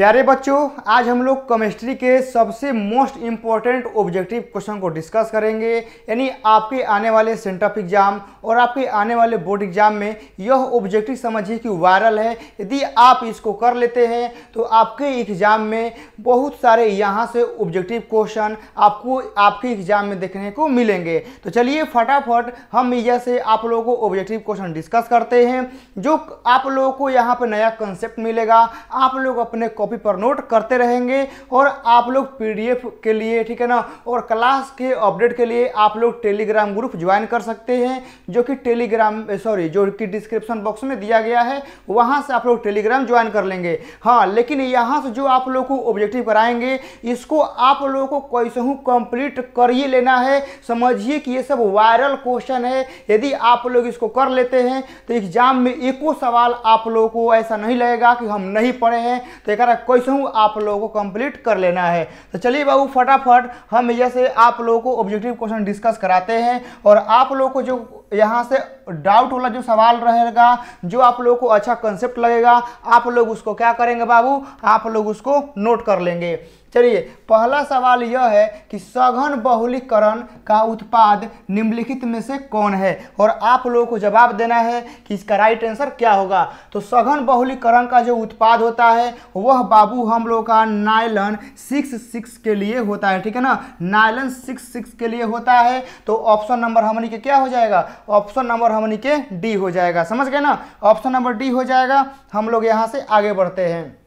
प्यारे बच्चों आज हम लोग केमिस्ट्री के सबसे मोस्ट इम्पॉर्टेंट ऑब्जेक्टिव क्वेश्चन को डिस्कस करेंगे यानी आपके आने वाले सेंटर ऑफ एग्जाम और आपके आने वाले बोर्ड एग्जाम में यह ऑब्जेक्टिव समझिए कि वायरल है यदि आप इसको कर लेते हैं तो आपके एग्जाम में बहुत सारे यहाँ से ऑब्जेक्टिव क्वेश्चन आपको आपके एग्जाम में देखने को मिलेंगे तो चलिए फटाफट हम जैसे आप लोगों को ऑब्जेक्टिव क्वेश्चन डिस्कस करते हैं जो आप लोगों को यहाँ पर नया कंसेप्ट मिलेगा आप लोग अपने कॉपी पर नोट करते रहेंगे और आप लोग पीडीएफ के लिए ठीक है ना और क्लास के अपडेट के लिए आप लोग टेलीग्राम ग्रुप ज्वाइन कर सकते हैं जो कि टेलीग्राम सॉरी जो कि डिस्क्रिप्शन बॉक्स में दिया गया है वहाँ से आप लोग टेलीग्राम ज्वाइन कर लेंगे हाँ लेकिन यहाँ से जो आप लोग को ऑब्जेक्टिव कराएंगे इसको आप लोगों को कैसे हूँ कंप्लीट कर ही लेना है समझिए कि ये सब वायरल क्वेश्चन है यदि आप लोग इसको कर लेते हैं तो एग्जाम में एको सवाल आप लोगों को ऐसा नहीं लगेगा कि हम नहीं पढ़े हैं तो एक सारा क्वेश्चन आप लोगों को कंप्लीट कर लेना है तो चलिए बाबू फटाफट हम जैसे आप लोगों को ऑब्जेक्टिव क्वेश्चन डिस्कस कराते हैं और आप लोगों को जो यहाँ से डाउट वाला जो सवाल रहेगा जो आप लोगों को अच्छा कंसेप्ट लगेगा आप लोग उसको क्या करेंगे बाबू आप लोग उसको नोट कर लेंगे चलिए पहला सवाल यह है कि सघन बहुलीकरण का उत्पाद निम्नलिखित में से कौन है और आप लोगों को जवाब देना है कि इसका राइट आंसर क्या होगा तो सघन बहुलीकरण का जो उत्पाद होता है वह बाबू हम लोग का नायलन सिक्स सिक्स के लिए होता है ठीक है ना नायलन सिक्स सिक्स के लिए होता है तो ऑप्शन नंबर हमने के क्या हो जाएगा ऑप्शन नंबर हमने के डी हो जाएगा समझ गए ना ऑप्शन नंबर डी हो जाएगा हम लोग यहाँ से आगे बढ़ते हैं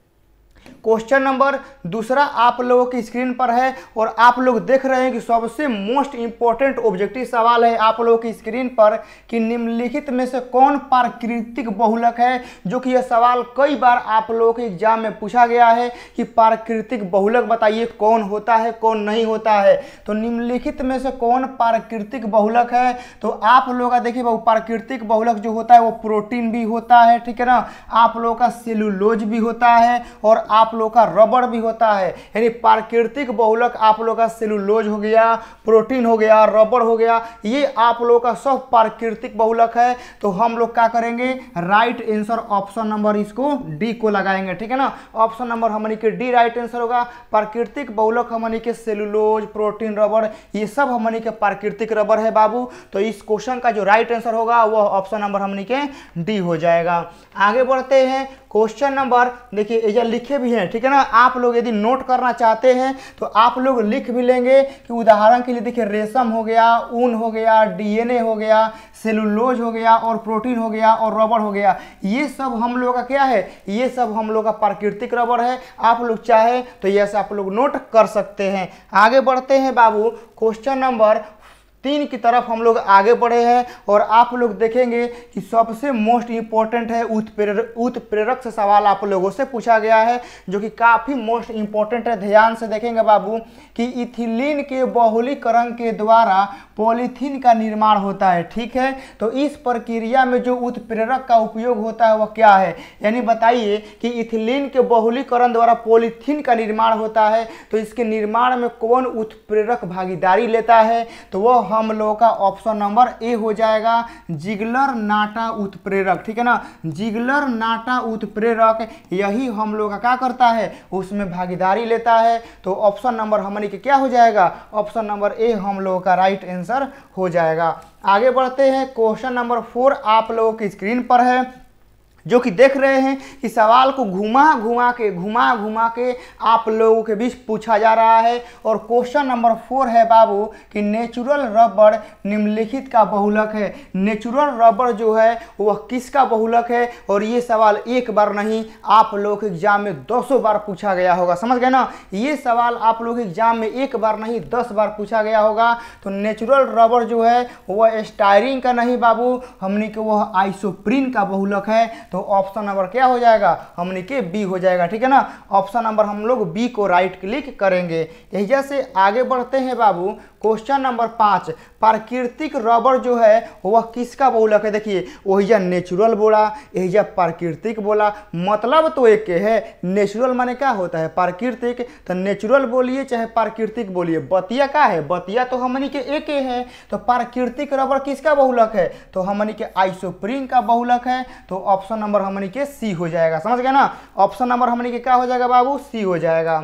क्वेश्चन नंबर दूसरा आप लोगों की स्क्रीन पर है और आप लोग देख रहे हैं कि सबसे मोस्ट इंपॉर्टेंट ऑब्जेक्टिव सवाल है आप लोगों की स्क्रीन पर कि निम्नलिखित में से कौन प्राकृतिक बहुलक है जो कि यह सवाल कई बार आप लोगों के एग्जाम में पूछा गया है कि प्राकृतिक बहुलक बताइए कौन होता है कौन नहीं होता है तो निम्नलिखित में से कौन प्राकृतिक बहुलक है तो आप लोगों का देखिए बाबू प्राकृतिक बहुलक जो होता है वो प्रोटीन भी होता है ठीक है ना आप लोगों का सेलुलोज भी होता है और आप लोगों का रबड़ भी होता है यानी प्राकृतिक बहुलक आप लोगों का सेलुलोज हो गया प्रोटीन हो गया रबड़ हो गया ये आप लोगों का सब प्राकृतिक बहुलक है तो हम लोग क्या करेंगे राइट आंसर ऑप्शन नंबर इसको डी को लगाएंगे ठीक है ना ऑप्शन नंबर हमारी के डी राइट आंसर होगा प्राकृतिक बहुलक हमारी के सेलुलोज प्रोटीन रबड़ ये सब हमारी के प्राकृतिक रबड़ है बाबू तो इस क्वेश्चन का जो राइट आंसर होगा वह ऑप्शन नंबर हमने के डी हो जाएगा आगे बढ़ते हैं क्वेश्चन नंबर देखिए ये लिखे भी हैं ठीक है ना आप लोग यदि नोट करना चाहते हैं तो आप लोग लिख भी लेंगे कि उदाहरण के लिए देखिए रेशम हो गया ऊन हो गया डीएनए हो गया सेलुलोज हो गया और प्रोटीन हो गया और रबड़ हो गया ये सब हम लोग का क्या है ये सब हम लोग का प्राकृतिक रबड़ है आप लोग चाहे तो यह आप लोग नोट कर सकते हैं आगे बढ़ते हैं बाबू क्वेश्चन नंबर तीन की तरफ हम लोग आगे बढ़े हैं और आप लोग देखेंगे कि सबसे मोस्ट इम्पॉर्टेंट है उत्प्रेरक उत्प्रेरक से सवाल आप लोगों से पूछा गया है जो कि काफ़ी मोस्ट इम्पॉर्टेंट है ध्यान से देखेंगे बाबू कि इथिलीन के बहुलीकरण के द्वारा पॉलीथीन का निर्माण होता है ठीक है तो इस प्रक्रिया में जो उत्प्रेरक का उपयोग होता है वह क्या है यानी बताइए कि इथिलीन के बहुलीकरण द्वारा पॉलीथीन का निर्माण होता है तो इसके निर्माण में कौन उत्प्रेरक भागीदारी लेता है तो वह हम लोगों का ऑप्शन नंबर ए हो जाएगा जिगलर नाटा उत्प्रेरक ठीक है ना जिगलर नाटा उत्प्रेरक यही हम लोग का क्या करता है उसमें भागीदारी लेता है तो ऑप्शन नंबर हमने के क्या हो जाएगा ऑप्शन नंबर ए हम लोगों का राइट आंसर हो जाएगा आगे बढ़ते हैं क्वेश्चन नंबर फोर आप लोगों की स्क्रीन पर है जो कि देख रहे हैं कि सवाल को घुमा घुमा के घुमा घुमा के आप लोगों के बीच पूछा जा रहा है और क्वेश्चन नंबर फोर है बाबू कि नेचुरल रबड़ निम्नलिखित का बहुलक है नेचुरल रबड़ जो है वह किसका बहुलक है और ये सवाल एक बार नहीं आप लोग के एग्जाम में दसों बार पूछा गया होगा समझ गए ना ये सवाल आप लोग एग्जाम में एक बार नहीं दस बार पूछा गया होगा तो नेचुरल रबड़ जो है वह स्टायरिंग का नहीं बाबू हमने के वह आइसोप्रीन का बहुलक है तो ऑप्शन नंबर क्या हो जाएगा हमने के बी हो जाएगा ठीक है ना ऑप्शन नंबर हम लोग बी को राइट क्लिक करेंगे यही जैसे आगे बढ़ते हैं बाबू क्वेश्चन नंबर पाँच प्राकृतिक रबर जो है वह किसका बहुलक है देखिए वही नेचुरल बोला यही प्राकृतिक बोला मतलब तो एक है नेचुरल माने क्या होता है प्राकृतिक तो नेचुरल बोलिए चाहे प्राकृतिक बोलिए बतिया का है बतिया तो हमनी के एक है तो प्राकृतिक रबर किसका बहुलक है तो हमनी के आइसोप्रिंग का बहुलक है तो ऑप्शन नंबर हमनी के सी हो जाएगा समझ गए ना ऑप्शन नंबर हमनी के क्या हो जाएगा बाबू सी हो जाएगा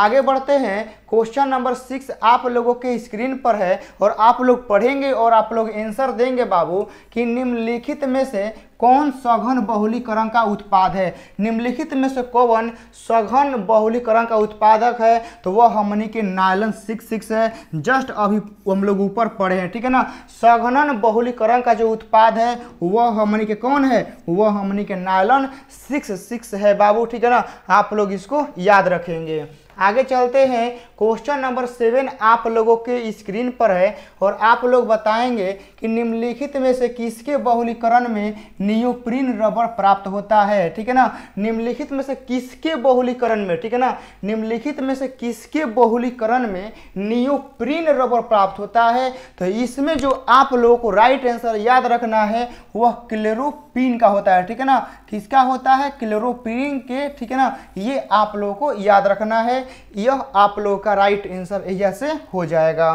आगे बढ़ते हैं क्वेश्चन नंबर सिक्स आप लोगों के स्क्रीन पर है और आप लोग पढ़ेंगे और आप लोग आंसर देंगे बाबू कि निम्नलिखित में से कौन सघन बहुलीकरण का उत्पाद है निम्नलिखित में से कौन सघन बहुलीकरण का उत्पादक है तो वह हमने के नायलन सिक्स सिक्स है जस्ट अभी हम लोग ऊपर पढ़े हैं ठीक है ना सघनन बहुलीकरण का जो उत्पाद है वह हमने के कौन है वह हमने के नायलन सिक्स सिक्स है बाबू ठीक है ना आप लोग इसको याद रखेंगे आगे चलते हैं क्वेश्चन नंबर सेवन आप लोगों के स्क्रीन पर है और आप लोग बताएंगे कि निम्नलिखित में से किसके बहुलीकरण में नियोप्रिन रबर प्राप्त होता है ठीक है ना निम्नलिखित में से किसके बहुलीकरण में ठीक है ना निम्नलिखित में से किसके बहुलीकरण में नियोप्रिन रबर प्राप्त होता है तो इसमें जो आप लोगों को राइट आंसर याद रखना है वह क्लेरोपिन का होता है ठीक है ना किसका होता है क्लेरोपिन के ठीक है ना ये आप लोगों को याद रखना है यह आप लोगों का राइट आंसर से हो जाएगा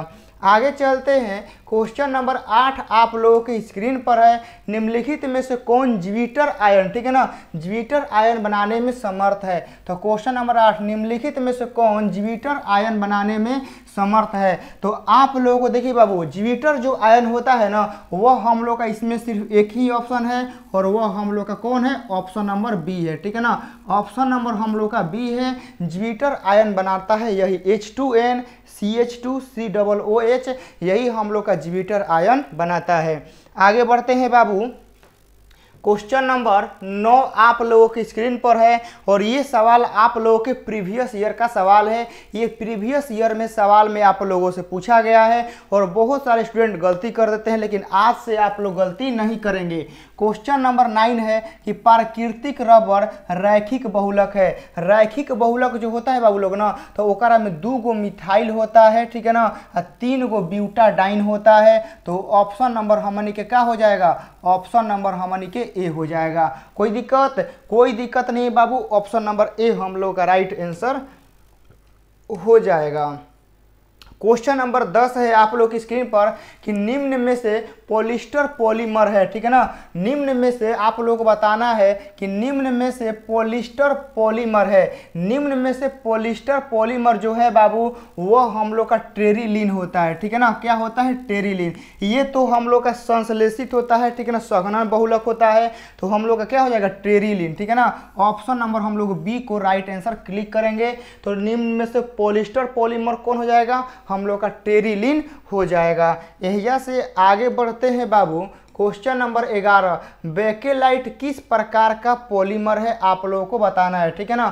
आगे चलते हैं क्वेश्चन नंबर आठ आप लोगों की स्क्रीन पर है निम्नलिखित में से कौन ज्विटर आयन ठीक है ना ज्विटर आयन बनाने में समर्थ है तो क्वेश्चन नंबर आठ निम्नलिखित में से कौन ज्विटर आयन बनाने में समर्थ है तो आप लोगों को देखिए बाबू ज्विटर जो आयन होता है ना वह हम लोग का इसमें सिर्फ एक ही ऑप्शन है और वह हम लोग का कौन है ऑप्शन नंबर बी है ठीक है ना ऑप्शन नंबर हम लोग का बी है ज्विटर आयन बनाता है यही H two N C H two C double O H यही हम लोग का जिबिटर आयन बनाता है आगे बढ़ते हैं बाबू क्वेश्चन नंबर नौ आप लोगों की स्क्रीन पर है और ये सवाल आप लोगों के प्रीवियस ईयर का सवाल है ये प्रीवियस ईयर में सवाल में आप लोगों से पूछा गया है और बहुत सारे स्टूडेंट गलती कर देते हैं लेकिन आज से आप लोग गलती नहीं करेंगे क्वेश्चन नंबर नाइन है कि प्राकृतिक रबर रैखिक बहुलक है रैखिक बहुलक जो होता है बाबू लोग ना तो ओकरा में दू गो मिथाइल होता है ठीक है ना तीन गो ब्यूटाडाइन होता है तो ऑप्शन नंबर हमने के क्या हो जाएगा ऑप्शन नंबर हमने के ए हो जाएगा कोई दिक्कत कोई दिक्कत नहीं बाबू ऑप्शन नंबर ए हम लोग का राइट आंसर हो जाएगा क्वेश्चन नंबर दस है आप लोग की स्क्रीन पर कि निम्न में से पॉलिस्टर पॉलीमर है ठीक है ना निम्न में से आप लोगों को बताना है कि निम्न में से पॉलिस्टर पॉलीमर है निम्न में से पॉलिस्टर पॉलीमर जो है बाबू वह हम लोग का टेरिलिन होता है ठीक है ना क्या होता है टेरिलिन ये तो हम लोग का संश्लेषित होता है ठीक है ना सघनन बहुलक होता है तो हम लोग का क्या हो जाएगा टेरिलिन ठीक है ना ऑप्शन नंबर हम लोग बी को राइट आंसर क्लिक करेंगे तो निम्न में से पोलिस्टर पॉलीमर कौन हो जाएगा हम लोग का टेरिलिन हो जाएगा यही से आगे बढ़ पढ़ते हैं बाबू क्वेश्चन नंबर ग्यारह बेकेलाइट किस प्रकार का पॉलीमर है आप लोगों को बताना है ठीक है ना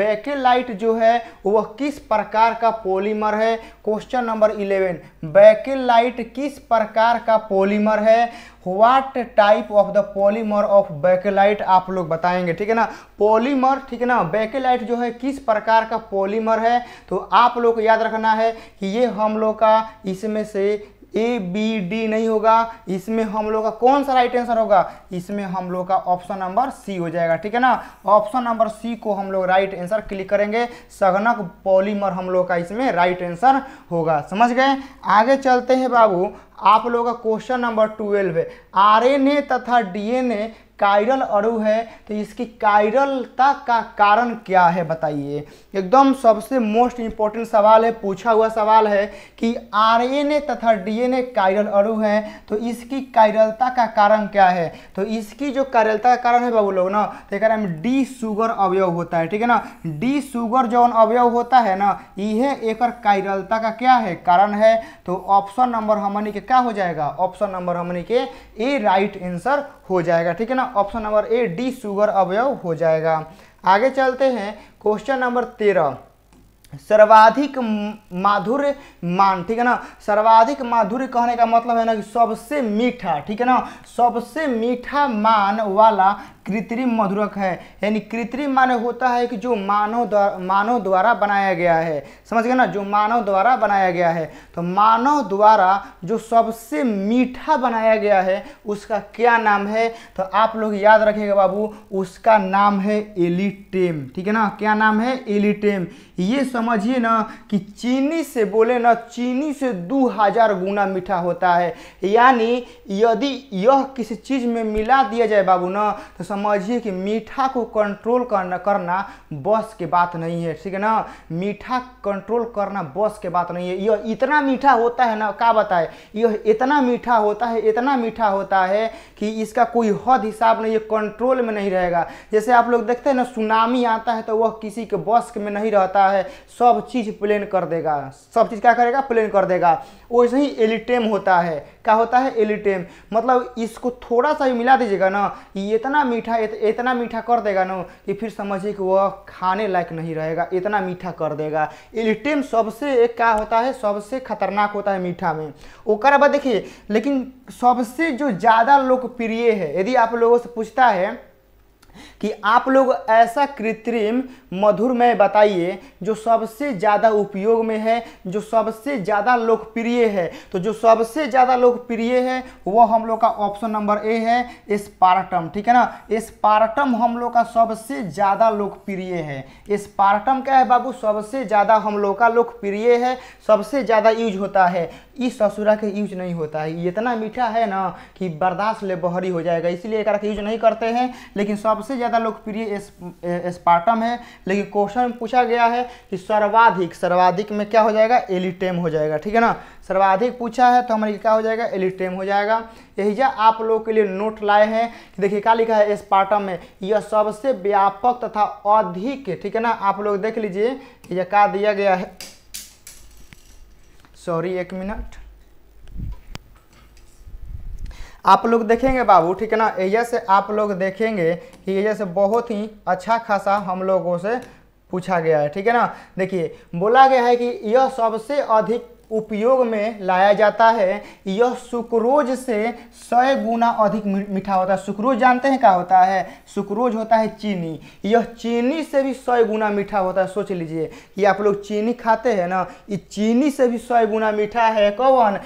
बेकेलाइट जो है वह किस प्रकार का पॉलीमर है क्वेश्चन नंबर इलेवन बेकेलाइट किस प्रकार का पॉलीमर है what type of the polymer of bakelite आप लोग बताएंगे ठीक है ना पॉलीमर ठीक है ना बेकेलाइट जो है किस प्रकार का पॉलीमर है तो आप लोग याद रखना है कि ये हम लोग का इसमें से ए बी डी नहीं होगा इसमें हम लोग का कौन सा राइट आंसर होगा इसमें हम लोग का ऑप्शन नंबर सी हो जाएगा ठीक है ना ऑप्शन नंबर सी को हम लोग राइट आंसर क्लिक करेंगे सघनक पॉलीमर हम लोग का इसमें राइट आंसर होगा समझ गए आगे चलते हैं बाबू आप लोगों का क्वेश्चन नंबर ट्वेल्व है आरएनए तथा डीएनए कायरल अड़ु है तो इसकी कायरलता का कारण क्या है बताइए एकदम सबसे मोस्ट इम्पोर्टेंट सवाल है पूछा हुआ सवाल है कि आरएनए तथा डीएनए कायरल अड़ु है तो इसकी कायरलता का कारण क्या है तो इसकी जो कायरलता का कारण है बाबू लोग ना तो एक डी सुगर अवयव होता है ठीक है ना डी सुगर जो अवयव होता है ना यह एक कायरलता का क्या है कारण है तो ऑप्शन नंबर हमने के क्या हो जाएगा ऑप्शन नंबर हमने के ए राइट आंसर हो जाएगा ठीक है ना option number A D sugar अवयव हो जाएगा आगे चलते हैं क्वेश्चन नंबर तेरह सर्वाधिक माधुर्य मान ठीक है ना सर्वाधिक माधुर्य कहने का मतलब है ना कि सबसे मीठा ठीक है ना सबसे मीठा मान वाला कृत्रिम मधुरक है यानी कृत्रिम माने होता है कि जो मानव द्वारा मानव द्वारा बनाया गया है समझ गए ना जो मानव द्वारा बनाया गया है तो मानव द्वारा जो सबसे मीठा बनाया गया है उसका क्या नाम है तो आप लोग याद रखिएगा बाबू उसका नाम है एलिटेम ठीक है ना क्या नाम है एलिटेम ये समझिए ना कि चीनी से बोले ना चीनी से दो हज़ार गुना मीठा होता है यानी यदि यह किसी चीज़ में मिला दिया जाए बाबू ना तो समझिए कि मीठा को कंट्रोल करना करना बस की बात नहीं है ठीक है ना मीठा कंट्रोल करना बस की बात नहीं है यह इतना मीठा होता है ना क्या बताए यह इतना मीठा होता है इतना मीठा होता है कि इसका कोई हद हिसाब नहीं है कंट्रोल में नहीं रहेगा जैसे आप लोग देखते हैं ना सुनामी आता है तो वह किसी के बस में नहीं रहता है सब चीज़ प्लेन कर देगा सब चीज़ क्या करेगा प्लेन कर देगा वैसे ही एलिटेम होता है क्या होता है एलिटेम मतलब इसको थोड़ा सा ही मिला दीजिएगा ना इतना मीठा इत, इतना मीठा कर देगा ना कि फिर समझिए कि वह खाने लायक नहीं रहेगा इतना मीठा कर देगा इलिटेम सबसे एक क्या होता है सबसे खतरनाक होता है मीठा में ओकर बाद देखिए लेकिन सबसे जो ज़्यादा लोकप्रिय है यदि आप लोगों से पूछता है कि आप लोग ऐसा कृत्रिम मधुरमय बताइए जो सबसे ज़्यादा उपयोग में है जो सबसे ज़्यादा लोकप्रिय है तो जो सबसे ज़्यादा लोकप्रिय है वह हम लोग का ऑप्शन नंबर ए है स्पार्टम ठीक है ना स्पार्टम हम लोग का सबसे ज़्यादा लोकप्रिय है स्पार्टम क्या है बाबू सबसे ज़्यादा हम लोग का लोकप्रिय है सबसे ज़्यादा यूज होता है इस ससुरा के यूज नहीं होता है इतना मीठा है ना कि बर्दाश्त ले बहरी हो जाएगा इसलिए एक यूज नहीं करते हैं लेकिन सबसे सबसे ज़्यादा लोकप्रिय एस, एस्पार्टम है लेकिन क्वेश्चन पूछा गया है कि सर्वाधिक सर्वाधिक में क्या हो जाएगा एलिटेम हो जाएगा ठीक है ना सर्वाधिक पूछा है तो हमारे क्या हो जाएगा एलिटेम हो जाएगा यही जा आप लोगों के लिए नोट लाए हैं कि देखिए क्या लिखा है एस्पार्टम में यह सबसे व्यापक तथा अधिक ठीक है ना आप लोग देख लीजिए यह क्या दिया गया है सॉरी एक मिनट आप लोग देखेंगे बाबू ठीक है ना ये से आप लोग देखेंगे कि ये से बहुत ही अच्छा खासा हम लोगों से पूछा गया है ठीक है ना देखिए बोला गया है कि यह सबसे अधिक उपयोग में लाया जाता है यह सुक्रोज से सौ गुना अधिक मीठा होता है सुक्रोज जानते हैं क्या होता है सुक्रोज होता है चीनी यह चीनी से भी सौ गुना मीठा होता है सोच लीजिए कि आप लोग चीनी खाते हैं ना ये चीनी से भी सौ गुना मीठा है कौन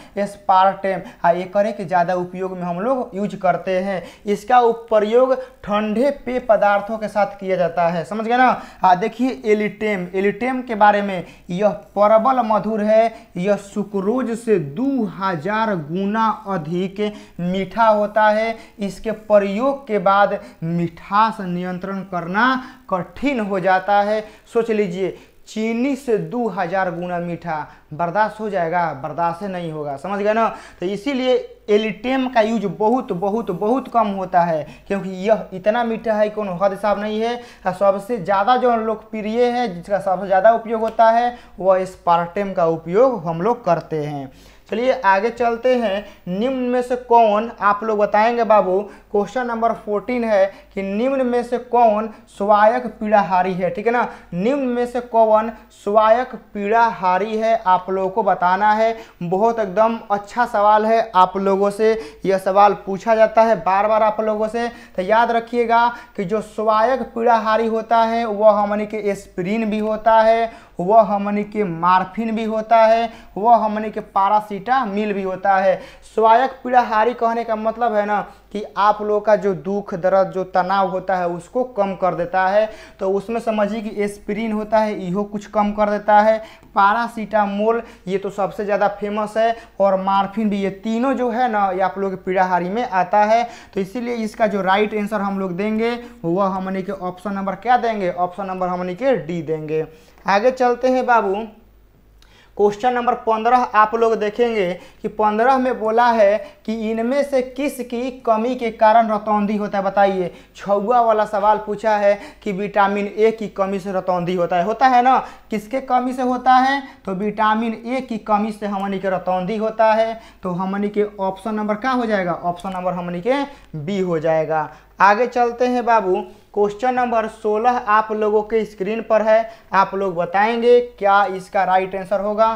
पार्टेम हाँ ये करें कि ज़्यादा उपयोग में हम लोग यूज करते हैं इसका प्रयोग ठंडे पेय पदार्थों के साथ किया जाता है समझ गए ना हाँ देखिए एलिटेम एलिटेम के बारे में यह परबल मधुर है यह यह सुक्रोज से दो हजार गुना अधिक मीठा होता है इसके प्रयोग के बाद मिठास नियंत्रण करना कठिन हो जाता है सोच लीजिए चीनी से दो हज़ार गुना मीठा बर्दाश्त हो जाएगा बर्दाश्त नहीं होगा समझ गए ना तो इसीलिए एलिटेम का यूज बहुत बहुत बहुत कम होता है क्योंकि यह इतना मीठा है कोई हद हिसाब नहीं है सबसे ज़्यादा जो लोकप्रिय है जिसका सबसे ज़्यादा उपयोग होता है वह स्पार्टेम का उपयोग हम लोग करते हैं चलिए आगे चलते हैं निम्न में से कौन आप लोग बताएंगे बाबू क्वेश्चन नंबर फोर्टीन है कि निम्न में से कौन स्वायक पीड़ाहारी है ठीक है ना निम्न में से कौन स्वायक पीड़ाहारी है आप लोगों को बताना है बहुत एकदम अच्छा सवाल है आप लोगों से यह सवाल पूछा जाता है बार बार आप लोगों से तो याद रखिएगा कि जो स्वायक पीड़ाहारी होता है वह हमने के स्प्रीन भी होता है वह हमने के मार्फिन भी होता है वह हमने के मिल भी होता है स्वायक पीड़ाहारी कहने का मतलब है ना कि आप लोगों का जो दुख दर्द जो तनाव होता है उसको कम कर देता है तो उसमें समझिए कि एस्पिरिन होता है इहो कुछ कम कर देता है पारासीटामोल ये तो सबसे ज़्यादा फेमस है और मार्फिन भी ये तीनों जो है ना ये आप लोग पीड़ाहारी में आता है तो इसीलिए इसका जो राइट आंसर हम लोग देंगे वह हमने के ऑप्शन नंबर क्या देंगे ऑप्शन नंबर हमने के डी देंगे आगे चलते हैं बाबू क्वेश्चन नंबर पंद्रह आप लोग देखेंगे कि पंद्रह में बोला है कि इनमें से किस की कमी के कारण रतौंधी होता है बताइए छुआ वाला सवाल पूछा है कि विटामिन ए की कमी से रतौंधी होता है होता है ना किसके कमी से होता है तो विटामिन ए की कमी से हमनी के रतौंधी होता है तो हमनी के ऑप्शन नंबर क्या हो जाएगा ऑप्शन नंबर हमनी के बी हो जाएगा आगे चलते हैं बाबू क्वेश्चन नंबर 16 आप लोगों के स्क्रीन पर है आप लोग बताएंगे क्या इसका राइट आंसर होगा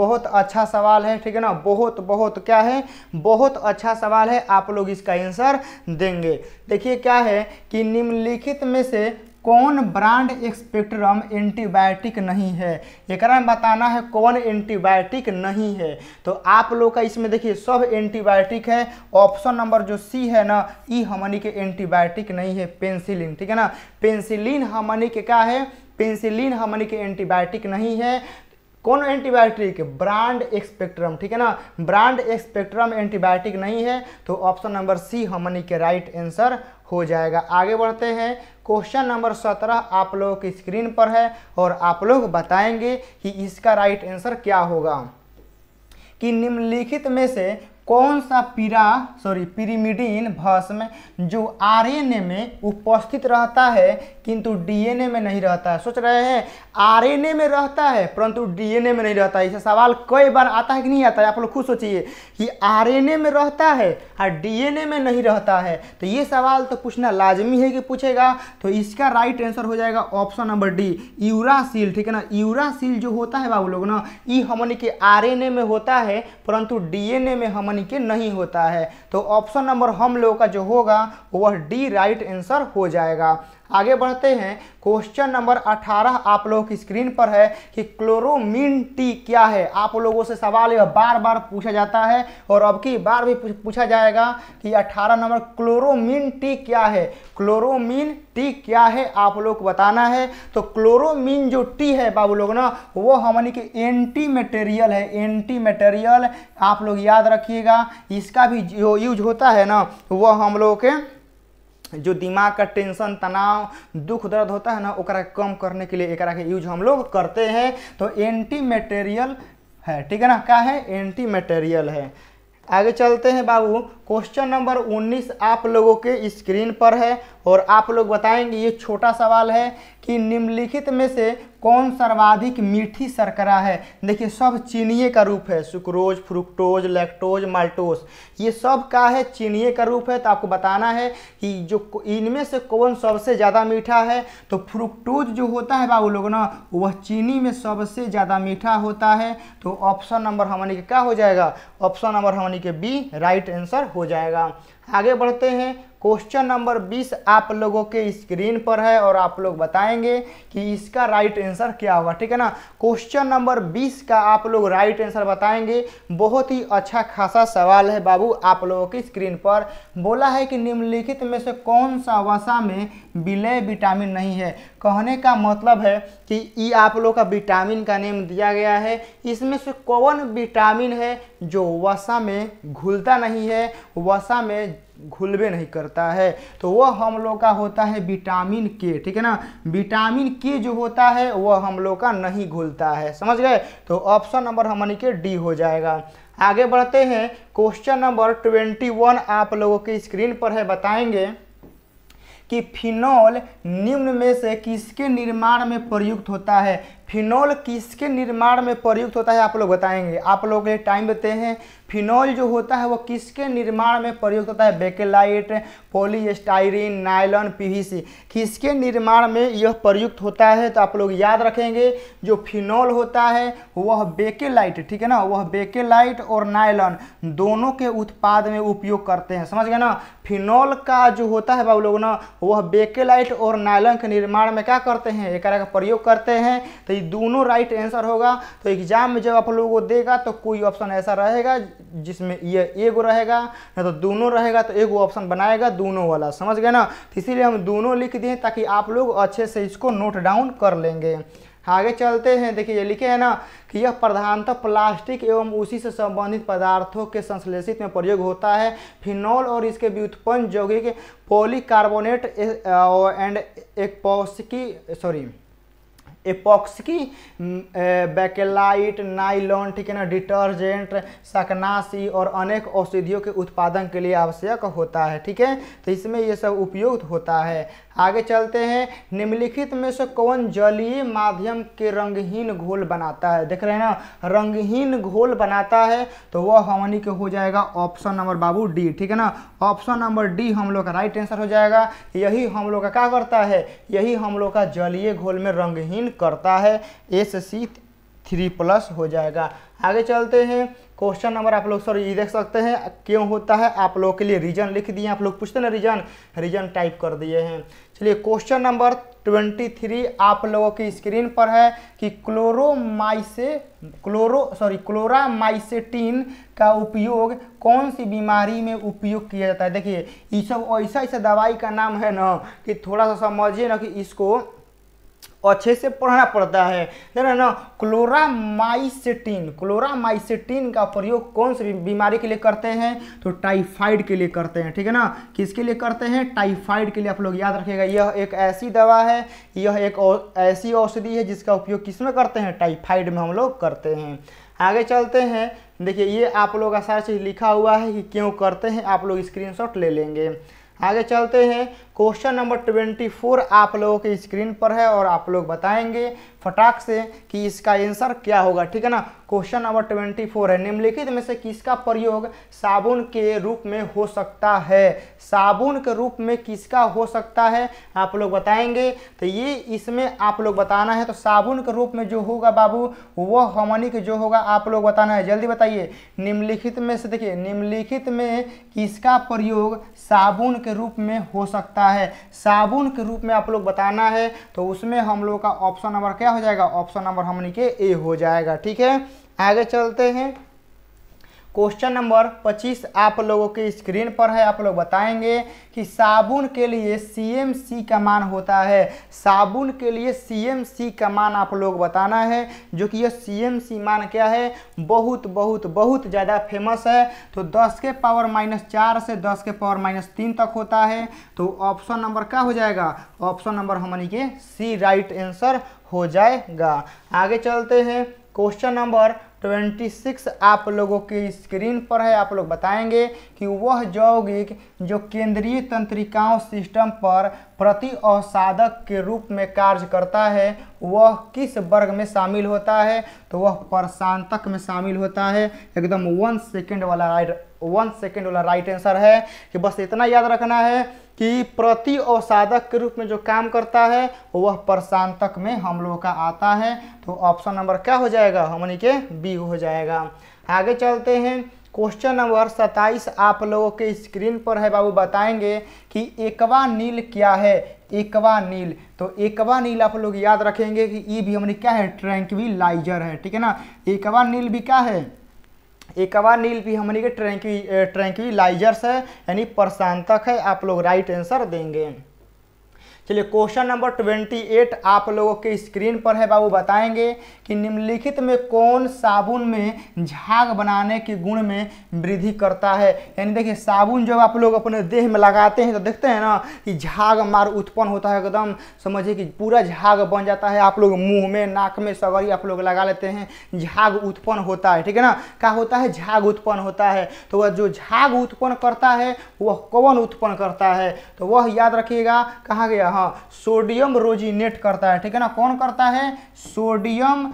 बहुत अच्छा सवाल है ठीक है ना बहुत बहुत क्या है बहुत अच्छा सवाल है आप लोग इसका आंसर देंगे देखिए क्या है कि निम्नलिखित में से कौन ब्रांड एक्सपेक्ट्रम एंटीबायोटिक नहीं है एक बताना है कौन एंटीबायोटिक नहीं है तो आप लोग का इसमें देखिए सब एंटीबायोटिक है ऑप्शन नंबर जो सी है ना ई हमनी के एंटीबायोटिक नहीं है पेंसिलिन ठीक है ना पेंसिलिन हमनी के क्या है पेंसिलिन हमनी के एंटीबायोटिक नहीं है कौन एंटीबायोटिक ब्रांड एक्सपेक्ट्रम ठीक है ना ब्रांड एक्सपेक्ट्रम एंटीबायोटिक नहीं है तो ऑप्शन नंबर सी हमनी के राइट आंसर हो जाएगा आगे बढ़ते हैं क्वेश्चन नंबर सत्रह आप लोगों की स्क्रीन पर है और आप लोग बताएंगे कि इसका राइट आंसर क्या होगा कि निम्नलिखित में से कौन सा पीरा सॉरी पिरीमिडिन भस्म जो आरएनए में उपस्थित रहता है किंतु डीएनए में नहीं रहता है सोच रहे हैं आरएनए में रहता है परंतु डीएनए में नहीं रहता है इसे सवाल कई बार आता है कि नहीं आता है आप लोग खुद सोचिए कि आरएनए में रहता है और डीएनए में नहीं रहता है तो ये सवाल तो पूछना लाजमी है कि पूछेगा तो इसका राइट आंसर हो जाएगा ऑप्शन नंबर डी यूरासील ठीक है ना यूरासील जो होता है बाबू लोग ना ये हमने के आर में होता है परंतु डी में हमने ध्वनि के नहीं होता है तो ऑप्शन नंबर हम लोगों का जो होगा वह डी राइट आंसर हो जाएगा आगे बढ़ते हैं क्वेश्चन नंबर 18 आप लोगों की स्क्रीन पर है कि क्लोरोमीन टी क्या है आप लोगों से सवाल यह बार बार पूछा जाता है और अब की बार भी पूछा जाएगा कि 18 नंबर क्लोरोमीन टी क्या है क्लोरोमीन टी क्या है आप लोग को बताना है तो क्लोरोमीन जो टी है बाबू लोग ना वो हमने कि एंटी मटेरियल है एंटी मटेरियल आप लोग याद रखिएगा इसका भी जो यूज होता है ना वह हम लोगों के जो दिमाग का टेंशन तनाव दुख दर्द होता है ना ओकरा कम करने के लिए एक के यूज हम लोग करते हैं तो एंटी मेटेरियल है ठीक है ना क्या है एंटी मटेरियल है आगे चलते हैं बाबू क्वेश्चन नंबर 19 आप लोगों के स्क्रीन पर है और आप लोग बताएंगे ये छोटा सवाल है कि निम्नलिखित में से कौन सर्वाधिक मीठी शर्करा है देखिए सब चीनिए का रूप है सुक्रोज फ्रुक्टोज लैक्टोज माल्टोज ये सब का है चीनिए का रूप है तो आपको बताना है कि जो इनमें से कौन सबसे ज़्यादा मीठा है तो फ्रुक्टोज जो होता है बाबू लोग ना वह चीनी में सबसे ज़्यादा मीठा होता है तो ऑप्शन नंबर हमारी के क्या हो जाएगा ऑप्शन नंबर हमारे के बी राइट आंसर हो जाएगा आगे बढ़ते हैं क्वेश्चन नंबर 20 आप लोगों के स्क्रीन पर है और आप लोग बताएंगे कि इसका राइट आंसर क्या होगा ठीक है ना क्वेश्चन नंबर 20 का आप लोग राइट आंसर बताएंगे बहुत ही अच्छा खासा सवाल है बाबू आप लोगों की स्क्रीन पर बोला है कि निम्नलिखित में से कौन सा वसा में विलय विटामिन नहीं है कहने का मतलब है कि ये आप लोग का विटामिन का नेम दिया गया है इसमें से कौन विटामिन है जो वसा में घुलता नहीं है वसा में घुलबे नहीं करता है तो वह हम लोग का होता है विटामिन के ठीक है ना विटामिन के जो होता है वह हम लोग का नहीं घुलता है समझ गए तो ऑप्शन नंबर हमारे के डी हो जाएगा आगे बढ़ते हैं क्वेश्चन नंबर ट्वेंटी वन आप लोगों के स्क्रीन पर है बताएंगे कि फिनॉल निम्न में से किसके निर्माण में प्रयुक्त होता है फिनॉल किसके निर्माण में प्रयुक्त होता है आप लोग बताएंगे आप लोग टाइम देते हैं फिनॉल जो होता है वो किसके निर्माण में प्रयुक्त होता है बेकेलाइट पोलीस्टाइरीन नायलॉन पीवीसी किसके निर्माण में यह प्रयुक्त होता है तो आप लोग याद रखेंगे जो फिनॉल होता है वह बेकेलाइट ठीक है ना वह बेकेलाइट और नायलॉन दोनों के उत्पाद में उपयोग करते हैं समझ गए ना फिनॉल का जो होता है बाबू लोग ना वह बेकेलाइट और नायलॉन के निर्माण में क्या करते हैं एक का प्रयोग करते हैं तो ये दोनों राइट आंसर होगा तो एग्जाम में जब आप लोगों को देगा तो कोई ऑप्शन ऐसा रहेगा जिसमें ये एगो रहेगा ना तो दोनों रहेगा तो एगो ऑप्शन बनाएगा दोनों वाला समझ गए ना तो इसीलिए हम दोनों लिख दिए ताकि आप लोग अच्छे से इसको नोट डाउन कर लेंगे आगे चलते हैं देखिए ये लिखे हैं ना कि यह प्रधानतः प्लास्टिक एवं उसी से संबंधित पदार्थों के संश्लेषित में प्रयोग होता है फिनॉल और इसके व्युत्पन्न यौगिक पॉलीकार्बोनेट एंड एक सॉरी एपॉक्स की बैकेलाइट mm, नाइलॉन eh, ठीक है ना डिटर्जेंट शकनासी और अनेक औषधियों के उत्पादन के लिए आवश्यक होता है ठीक है तो इसमें ये सब उपयुक्त होता है आगे चलते हैं निम्नलिखित में से कौन जलीय माध्यम के रंगहीन घोल बनाता है देख रहे हैं ना रंगहीन घोल बनाता है तो वह हमनी के हो जाएगा ऑप्शन नंबर बाबू डी ठीक है ना ऑप्शन नंबर डी हम लोग का राइट आंसर हो जाएगा यही हम लोग का क्या करता है यही हम लोग का जलीय घोल में रंगहीन करता है एस सी थ्री प्लस हो जाएगा आगे चलते हैं क्वेश्चन नंबर आप लोग सर ये देख सकते हैं क्यों होता है आप लोगों के लिए रीजन लिख दिए आप लोग पूछते ना रीजन रीजन टाइप कर दिए हैं चलिए क्वेश्चन नंबर ट्वेंटी थ्री आप लोगों की स्क्रीन पर है कि क्लोरोमाइसे क्लोरो सॉरी क्लोरामाइसेटीन का उपयोग कौन सी बीमारी में उपयोग किया जाता है देखिए ये सब ऐसा ऐसा दवाई का नाम है ना कि थोड़ा सा समझिए ना कि इसको अच्छे से पढ़ना पड़ता है देन है ना क्लोरामाइसिटीन क्लोरामाइसिटीन का प्रयोग कौन सी बीमारी के लिए करते हैं तो टाइफाइड के लिए करते हैं ठीक है ना किसके लिए करते हैं टाइफाइड के लिए आप लोग याद रखिएगा यह एक ऐसी दवा है यह एक ऐसी औषधि है जिसका उपयोग किस में करते हैं टाइफाइड में हम लोग करते हैं आगे चलते हैं देखिए ये आप लोग का सारा चीज़ लिखा हुआ है कि क्यों करते हैं आप लोग स्क्रीनशॉट ले लेंगे आगे चलते हैं क्वेश्चन नंबर ट्वेंटी फोर आप लोगों की स्क्रीन पर है और आप लोग बताएंगे फटाक से कि इसका आंसर क्या होगा ठीक है ना क्वेश्चन नंबर ट्वेंटी फोर है निम्नलिखित में से किसका प्रयोग साबुन के रूप में हो सकता है साबुन के रूप में किसका हो सकता है आप लोग बताएंगे तो ये इसमें आप लोग बताना है तो साबुन के रूप में जो होगा बाबू वह हमनी के जो होगा आप लोग बताना है जल्दी बताइए निम्नलिखित में से देखिए निम्नलिखित में किसका प्रयोग साबुन के रूप में हो सकता होता है साबुन के रूप में आप लोग बताना है तो उसमें हम लोग का ऑप्शन नंबर क्या हो जाएगा ऑप्शन नंबर हमने के ए हो जाएगा ठीक है आगे चलते हैं क्वेश्चन नंबर 25 आप लोगों के स्क्रीन पर है आप लोग बताएंगे कि साबुन के लिए सी एम सी का मान होता है साबुन के लिए सी एम सी का मान आप लोग बताना है जो कि यह सी एम सी मान क्या है बहुत बहुत बहुत ज़्यादा फेमस है तो 10 के पावर माइनस चार से 10 के पावर माइनस तीन तक होता है तो ऑप्शन नंबर क्या हो जाएगा ऑप्शन नंबर हम के सी राइट आंसर हो जाएगा आगे चलते हैं क्वेश्चन नंबर 26 आप लोगों के स्क्रीन पर है आप लोग बताएंगे कि वह यौगिक जो केंद्रीय तंत्रिकाओं सिस्टम पर प्रति अवसाधक के रूप में कार्य करता है वह किस वर्ग में शामिल होता है तो वह प्रशांतक में शामिल होता है एकदम वन सेकेंड वाला वन सेकेंड वाला राइट आंसर है कि बस इतना याद रखना है कि प्रति औसाधक के रूप में जो काम करता है वह प्रशांतक में हम लोगों का आता है तो ऑप्शन नंबर क्या हो जाएगा हमने के बी हो जाएगा आगे चलते हैं क्वेश्चन नंबर सत्ताईस आप लोगों के स्क्रीन पर है बाबू बताएंगे कि एकवा नील क्या है एकवा नील तो एकवा नील आप लोग याद रखेंगे कि ये e भी हमने क्या है ट्रैंक्विलाइजर है ठीक है ना एकवा नील भी क्या है एक बार नील भी हमने के ट्रैंक ट्रैंक्विलाइजर्स है यानी प्रशांतक है आप लोग राइट आंसर देंगे चलिए क्वेश्चन नंबर ट्वेंटी एट आप लोगों के स्क्रीन पर है बाबू बताएंगे कि निम्नलिखित में कौन साबुन में झाग बनाने के गुण में वृद्धि करता है यानी देखिए साबुन जब आप लोग अपने देह में लगाते हैं तो देखते हैं ना कि झाग मार उत्पन्न होता है एकदम समझिए कि पूरा झाग बन जाता है आप लोग मुँह में नाक में सवारी आप लोग लगा लेते हैं झाग उत्पन्न होता है ठीक है ना क्या होता है झाग उत्पन्न होता है तो वह जो झाग उत्पन्न करता है वह कौन उत्पन्न करता है तो वह याद रखिएगा कहाँ गया हाँ सोडियम रोजिनेट करता है ठीक है ना कौन करता है सोडियम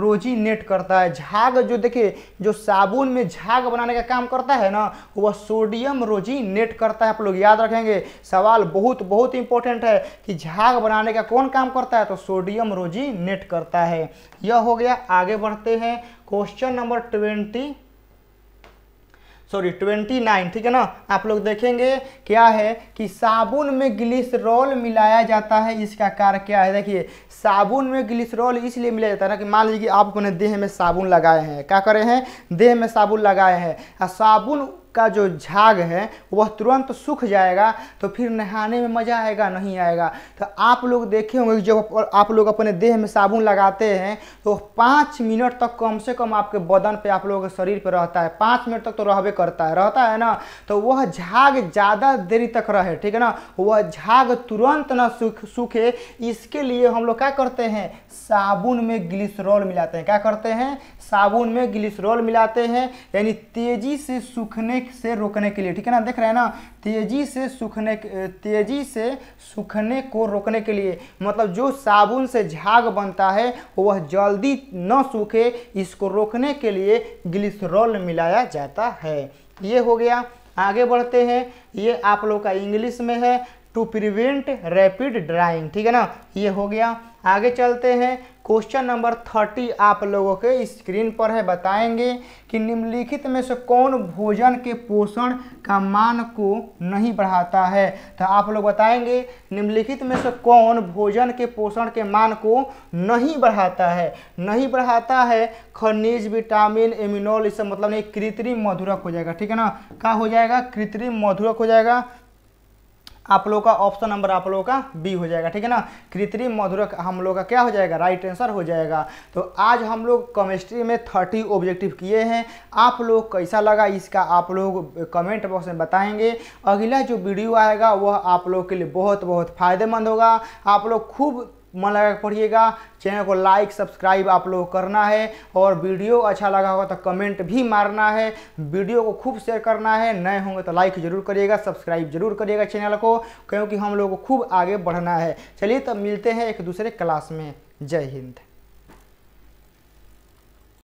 रोजिनेट करता है झाग जो देखिए जो साबुन में झाग बनाने का काम करता है ना वह सोडियम रोजिनेट करता है आप लोग याद रखेंगे सवाल बहुत बहुत इंपॉर्टेंट है कि झाग बनाने का कौन काम करता है तो सोडियम रोजिनेट करता है यह हो गया आगे बढ़ते हैं question number twenty sorry twenty nine ठीक है ना आप लोग देखेंगे क्या है कि साबुन में ग्लिसरॉल मिलाया जाता है इसका कार्य क्या है देखिए साबुन में ग्लिसरॉल इसलिए मिलाया जाता है ना कि मान लीजिए आप अपने देह में साबुन लगाए हैं क्या करे हैं देह में साबुन लगाए हैं और साबुन का जो झाग है वह तुरंत सूख जाएगा तो फिर नहाने में मज़ा आएगा नहीं आएगा तो आप लोग देखे होंगे जब आप लोग अपने देह में साबुन लगाते हैं तो पाँच मिनट तक कम से कम आपके बदन पे आप लोगों के शरीर पे रहता है पाँच मिनट तक तो रहे करता है रहता है ना तो वह झाग ज़्यादा देरी तक रहे ठीक है ना वह झाग तुरंत ना सूख सूखे इसके लिए हम लोग क्या करते हैं साबुन में ग्लिसरॉल मिलाते हैं क्या करते हैं साबुन में ग्लिसरॉल मिलाते हैं यानी तेजी से सूखने से रोकने के लिए ठीक है ना देख रहे हैं ना तेजी से सूखने तेजी से सूखने को रोकने के लिए मतलब जो साबुन से झाग बनता है वह जल्दी न सूखे इसको रोकने के लिए ग्लिसरॉल मिलाया जाता है ये हो गया आगे बढ़ते हैं ये आप लोग का इंग्लिश में है टू प्रिवेंट रैपिड ड्राइंग ठीक है ना ये हो गया आगे चलते हैं क्वेश्चन नंबर थर्टी आप लोगों के स्क्रीन पर है बताएंगे कि निम्नलिखित में से कौन भोजन के पोषण का मान को नहीं बढ़ाता है तो आप लोग बताएंगे निम्नलिखित में से कौन भोजन के पोषण के मान को नहीं बढ़ाता है नहीं बढ़ाता है खनिज विटामिन एमिनोल इसका मतलब नहीं कृत्रिम मधुरक हो जाएगा ठीक है ना क्या हो जाएगा कृत्रिम मधुरक हो जाएगा आप लोगों का ऑप्शन नंबर आप लोगों का बी हो जाएगा ठीक है ना कृत्रिम मधुरक हम लोग का क्या हो जाएगा राइट आंसर हो जाएगा तो आज हम लोग केमिस्ट्री में थर्टी ऑब्जेक्टिव किए हैं आप लोग कैसा लगा इसका आप लोग कमेंट बॉक्स में बताएंगे अगला जो वीडियो आएगा वह आप लोग के लिए बहुत बहुत फ़ायदेमंद होगा आप लोग खूब मन लगा पढ़िएगा चैनल को लाइक सब्सक्राइब आप लोग करना है और वीडियो अच्छा लगा होगा तो कमेंट भी मारना है वीडियो को खूब शेयर करना है नए होंगे तो लाइक जरूर करिएगा सब्सक्राइब जरूर करिएगा चैनल को क्योंकि हम लोग को खूब आगे बढ़ना है चलिए तब तो मिलते हैं एक दूसरे क्लास में जय हिंद